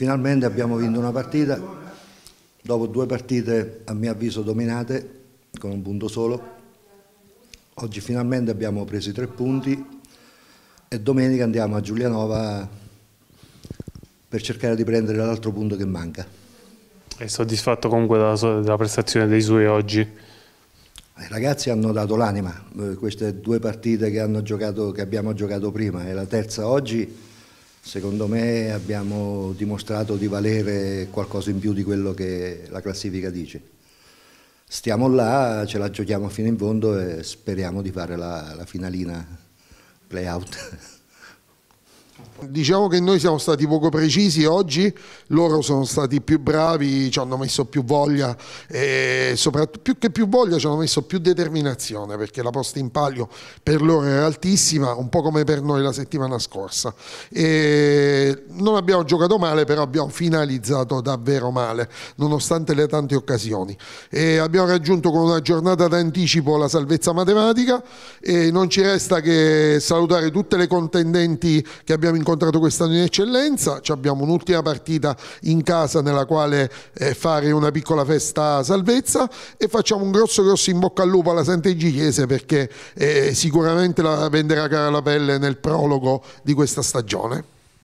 Finalmente abbiamo vinto una partita, dopo due partite a mio avviso dominate, con un punto solo. Oggi finalmente abbiamo preso i tre punti e domenica andiamo a Giulianova per cercare di prendere l'altro punto che manca. È soddisfatto comunque della, della prestazione dei suoi oggi? I ragazzi hanno dato l'anima, eh, queste due partite che, giocato, che abbiamo giocato prima e la terza oggi Secondo me abbiamo dimostrato di valere qualcosa in più di quello che la classifica dice. Stiamo là, ce la giochiamo fino in fondo e speriamo di fare la, la finalina play-out. Diciamo che noi siamo stati poco precisi oggi, loro sono stati più bravi, ci hanno messo più voglia e soprattutto più che più voglia ci hanno messo più determinazione perché la posta in palio per loro era altissima, un po' come per noi la settimana scorsa. E non abbiamo giocato male, però abbiamo finalizzato davvero male, nonostante le tante occasioni. E abbiamo raggiunto con una giornata d'anticipo la salvezza matematica e non ci resta che salutare tutte le contendenti che abbiamo incontrato incontrato quest'anno in eccellenza, abbiamo un'ultima partita in casa nella quale eh, fare una piccola festa salvezza e facciamo un grosso grosso in bocca al lupo alla Sant'Egiese perché eh, sicuramente la venderà cara la pelle nel prologo di questa stagione.